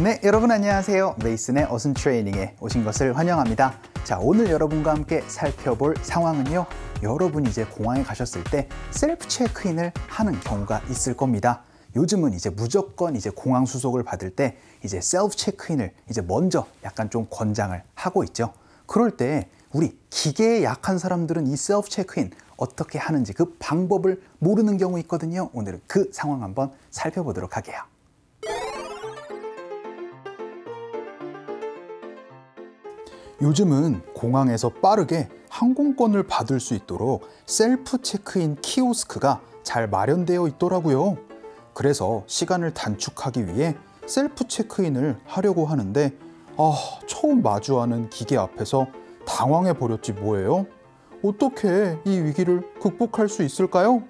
네, 여러분 안녕하세요. 메이슨의 어순 트레이닝에 오신 것을 환영합니다. 자, 오늘 여러분과 함께 살펴볼 상황은요. 여러분 이제 공항에 가셨을 때 셀프 체크인을 하는 경우가 있을 겁니다. 요즘은 이제 무조건 이제 공항 수속을 받을 때 이제 셀프 체크인을 이제 먼저 약간 좀 권장을 하고 있죠. 그럴 때 우리 기계에 약한 사람들은 이 셀프 체크인 어떻게 하는지 그 방법을 모르는 경우 있거든요. 오늘은 그 상황 한번 살펴보도록 하게요 요즘은 공항에서 빠르게 항공권을 받을 수 있도록 셀프 체크인 키오스크가 잘 마련되어 있더라고요. 그래서 시간을 단축하기 위해 셀프 체크인을 하려고 하는데 아, 처음 마주하는 기계 앞에서 당황해 버렸지 뭐예요. 어떻게 이 위기를 극복할 수 있을까요?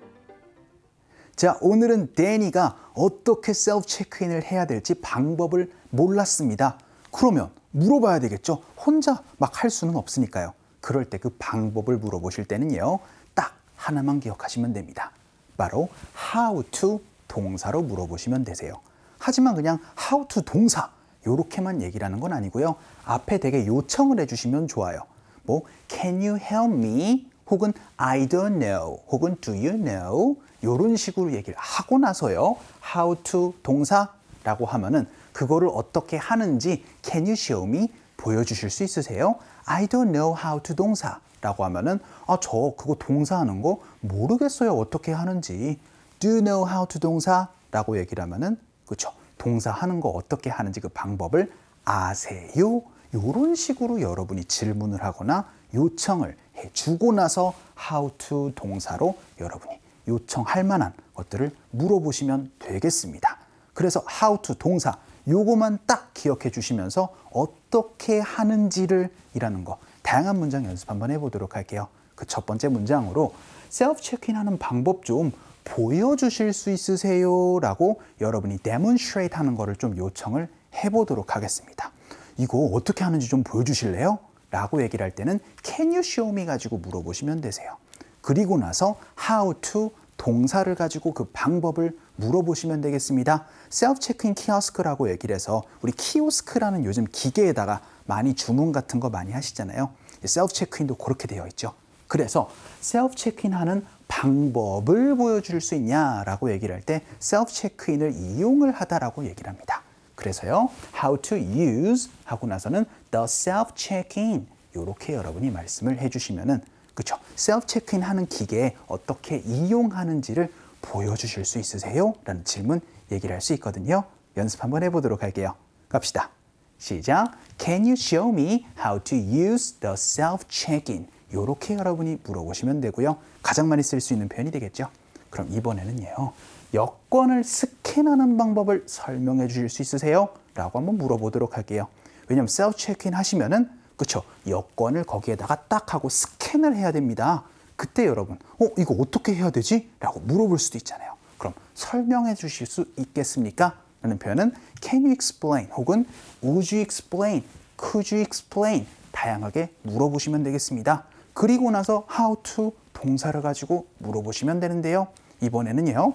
자, 오늘은 데니가 어떻게 셀프 체크인을 해야 될지 방법을 몰랐습니다. 그러면 물어봐야 되겠죠? 혼자 막 할 수는 없으니까요. 그럴 때 그 방법을 물어보실 때는요. 딱 하나만 기억하시면 됩니다. 바로 how to 동사로 물어보시면 되세요. 하지만 그냥 how to 동사 요렇게만 얘기라는 건 아니고요. 앞에 되게 요청을 해주시면 좋아요. 뭐 can you help me 혹은 I don't know 혹은 do you know 요런 식으로 얘기를 하고 나서요. how to 동사라고 하면은 그거를 어떻게 하는지 can you show me 보여주실 수 있으세요? I don't know how to 동사 라고 하면은 아, 저 그거 동사하는 거 모르겠어요. 어떻게 하는지. Do you know how to 동사 라고 얘기를 하면은 그쵸. 동사하는 거 어떻게 하는지 그 방법을 아세요? 요런 식으로 여러분이 질문을 하거나 요청을 해주고 나서 how to 동사로 여러분이 요청할 만한 것들을 물어보시면 되겠습니다. 그래서 how to 동사 요거만 딱 기억해 주시면서 어떻게 하는지를 이라는 거 다양한 문장 연습 한번 해보도록 할게요. 그 첫 번째 문장으로 셀프 체크인하는 방법 좀 보여주실 수 있으세요? 라고 여러분이 demonstrate 하는 거를 좀 요청을 해보도록 하겠습니다. 이거 어떻게 하는지 좀 보여주실래요? 라고 얘기를 할 때는 can you show me 가지고 물어보시면 되세요. 그리고 나서 how to 동사를 가지고 그 방법을 물어보시면 되겠습니다. 셀프 체크인 키오스크라고 얘기를 해서 우리 키오스크라는 요즘 기계에다가 많이 주문 같은 거 많이 하시잖아요. 셀프 체크인도 그렇게 되어 있죠. 그래서 셀프 체크인 하는 방법을 보여줄 수 있냐라고 얘기를 할때 셀프 체크인을 이용을 하다라고 얘기를 합니다. 그래서요. how to use 하고 나서는 the self check-in 이렇게 여러분이 말씀을 해 주시면은 그렇죠? 셀프 체크인 하는 기계 어떻게 이용하는지를 보여주실 수 있으세요? 라는 질문 얘기를 할 수 있거든요. 연습 한번 해보도록 할게요. 갑시다. 시작. Can you show me how to use the self-check-in? 요렇게 여러분이 물어보시면 되고요. 가장 많이 쓸 수 있는 표현이 되겠죠. 그럼 이번에는요. 여권을 스캔하는 방법을 설명해 주실 수 있으세요? 라고 한번 물어보도록 할게요. 왜냐면 하 셀프 체크인 하시면은 그쵸 여권을 거기에다가 딱 하고 스캔 스 캔을 해야 됩니다. 그때 여러분, 어, 이거 어떻게 해야 되지? 라고 물어볼 수도 있잖아요. 그럼 설명해 주실 수 있겠습니까? 라는 표현은 can you explain 혹은 would you explain, could you explain 다양하게 물어보시면 되겠습니다. 그리고 나서 how to 동사를 가지고 물어보시면 되는데요. 이번에는요.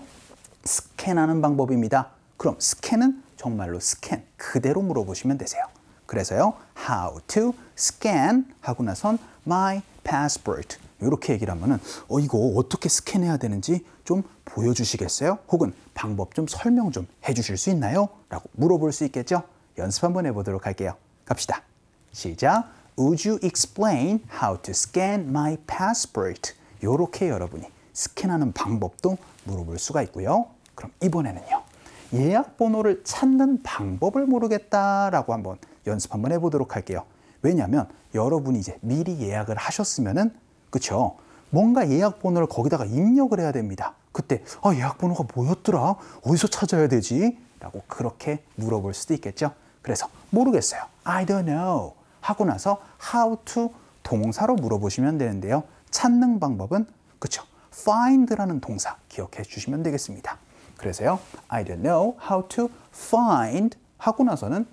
스캔하는 방법입니다. 그럼 스캔은 정말로 스캔 그대로 물어보시면 되세요. 그래서요. how to scan 하고 나선 my passport 이렇게 얘기를 하면은 어 이거 어떻게 스캔해야 되는지 좀 보여주시겠어요? 혹은 방법 좀 설명 좀 해주실 수 있나요? 라고 물어볼 수 있겠죠? 연습 한번 해보도록 할게요. 갑시다. 시작. Would you explain how to scan my passport? 이렇게 여러분이 스캔하는 방법도 물어볼 수가 있고요. 그럼 이번에는요. 예약 번호를 찾는 방법을 모르겠다라고 한번 연습 한번 해보도록 할게요. 왜냐하면 여러분이 이제 미리 예약을 하셨으면은 그쵸? 뭔가 예약 번호를 거기다가 입력을 해야 됩니다. 그때 아 예약 번호가 뭐였더라? 어디서 찾아야 되지? 라고 그렇게 물어볼 수도 있겠죠. 그래서 모르겠어요. I don't know 하고 나서 how to 동사로 물어보시면 되는데요. 찾는 방법은 그쵸? find라는 동사 기억해 주시면 되겠습니다. 그래서요. I don't know how to find 하고 나서는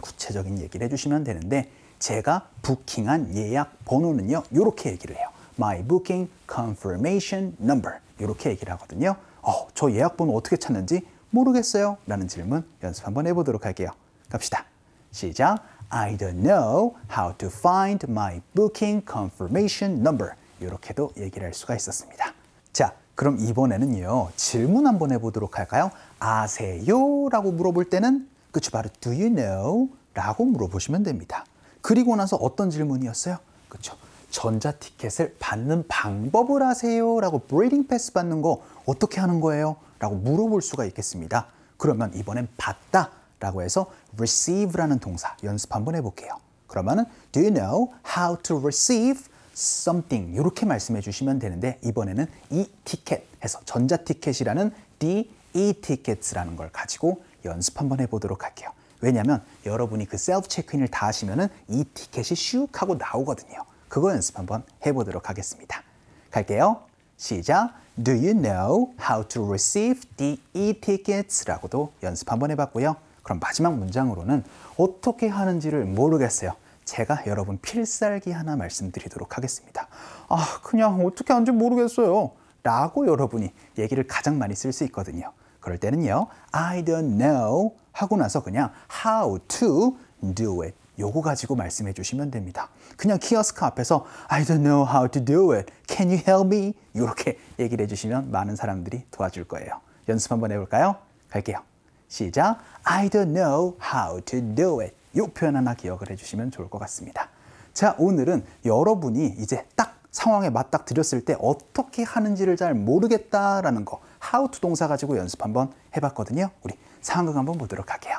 구체적인 얘기를 해주시면 되는데 제가 부킹한 예약 번호는요. 이렇게 얘기를 해요. My booking confirmation number. 이렇게 얘기를 하거든요. 어, 저 예약 번호 어떻게 찾는지 모르겠어요. 라는 질문 연습 한번 해보도록 할게요. 갑시다. 시작. I don't know how to find my booking confirmation number. 이렇게도 얘기를 할 수가 있었습니다. 자, 그럼 이번에는요. 질문 한번 해보도록 할까요? 아세요? 라고 물어볼 때는 그쵸 바로 do you know? 라고 물어보시면 됩니다. 그리고 나서 어떤 질문이었어요? 그렇죠. 전자티켓을 받는 방법을 아세요 라고 브레이딩 패스 받는 거 어떻게 하는 거예요? 라고 물어볼 수가 있겠습니다. 그러면 이번엔 받다 라고 해서 receive라는 동사 연습 한번 해볼게요. 그러면은 do you know how to receive something 이렇게 말씀해 주시면 되는데 이번에는 이 티켓 해서 전자티켓이라는 D E 티켓이라는 걸 가지고 연습 한번 해보도록 할게요. 왜냐하면 여러분이 그 셀프 체크인을 다 하시면 은이 티켓이 슉 하고 나오거든요. 그거 연습 한번 해보도록 하겠습니다. 갈게요. 시작! Do you know how to receive the e-tickets? 라고도 연습 한번 해봤고요. 그럼 마지막 문장으로는 어떻게 하는지를 모르겠어요. 제가 여러분 필살기 하나 말씀드리도록 하겠습니다. 아, 그냥 어떻게 하는지 모르겠어요. 라고 여러분이 얘기를 가장 많이 쓸 수 있거든요. 그럴 때는요, I don't know 하고 나서 그냥 how to do it. 요거 가지고 말씀해 주시면 됩니다. 그냥 키오스크 앞에서 I don't know how to do it. Can you help me? 이렇게 얘기를 해 주시면 많은 사람들이 도와줄 거예요. 연습 한번 해볼까요? 갈게요. 시작. I don't know how to do it. 요 표현 하나 기억을 해주시면 좋을 것 같습니다. 자, 오늘은 여러분이 이제 딱 상황에 맞닥뜨렸을 때 어떻게 하는지를 잘 모르겠다라는 거 how to 동사 가지고 연습 한번 해봤거든요. 우리 상황극 한번 보도록 할게요.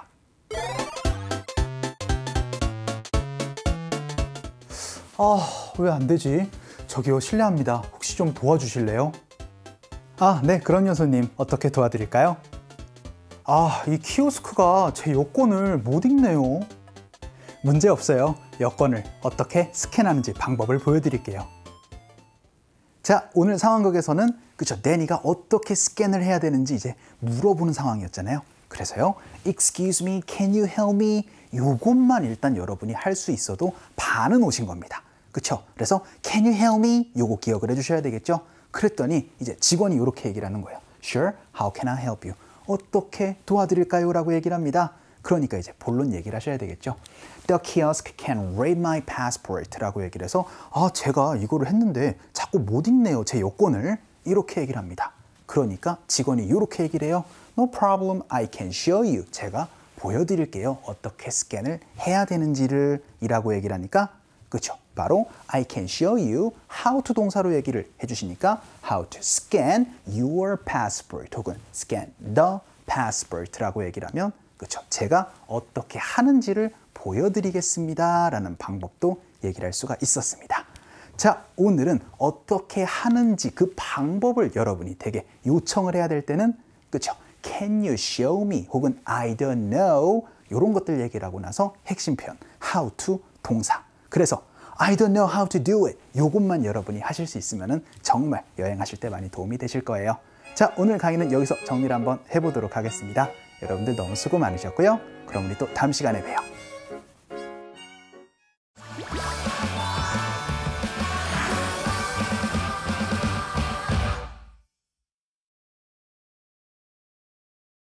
아, 왜 안 되지? 저기요, 실례합니다. 혹시 좀 도와주실래요? 아, 네, 그런요 손님. 어떻게 도와드릴까요? 아, 이 키오스크가 제 여권을 못 읽네요. 문제 없어요. 여권을 어떻게 스캔하는지 방법을 보여드릴게요. 자, 오늘 상황극에서는 그쵸 데니가 어떻게 스캔을 해야 되는지 이제 물어보는 상황이었잖아요. 그래서요. Excuse me, can you help me? 요것만 일단 여러분이 할 수 있어도 반은 오신 겁니다. 그쵸? 그래서 can you help me? 요거 기억을 해주셔야 되겠죠? 그랬더니 이제 직원이 이렇게 얘기를 하는 거예요. Sure, how can I help you? 어떻게 도와드릴까요? 라고 얘기를 합니다. 그러니까 이제 본론 얘기를 하셔야 되겠죠. The kiosk can read my passport라고 얘기를 해서 아 제가 이거를 했는데 자꾸 못 읽네요 제 여권을 이렇게 얘기를 합니다. 그러니까 직원이 이렇게 얘기를 해요. No problem, I can show you. 제가 보여드릴게요. 어떻게 스캔을 해야 되는지를 이라고 얘기를 하니까 그쵸 바로 I can show you how to 동사로 얘기를 해주시니까 how to scan your passport 혹은 scan the passport라고 얘기를 하면 그쵸 제가 어떻게 하는지를 보여드리겠습니다. 라는 방법도 얘기를 할 수가 있었습니다. 자, 오늘은 어떻게 하는지 그 방법을 여러분이 되게 요청을 해야 될 때는, 그쵸? Can you show me? 혹은 I don't know. 이런 것들 얘기를 하고 나서 핵심 표현, how to 동사. 그래서 I don't know how to do it. 요것만 여러분이 하실 수 있으면 정말 여행하실 때 많이 도움이 되실 거예요. 자, 오늘 강의는 여기서 정리를 한번 해보도록 하겠습니다. 여러분들 너무 수고 많으셨고요. 그럼 우리 또 다음 시간에 봬요.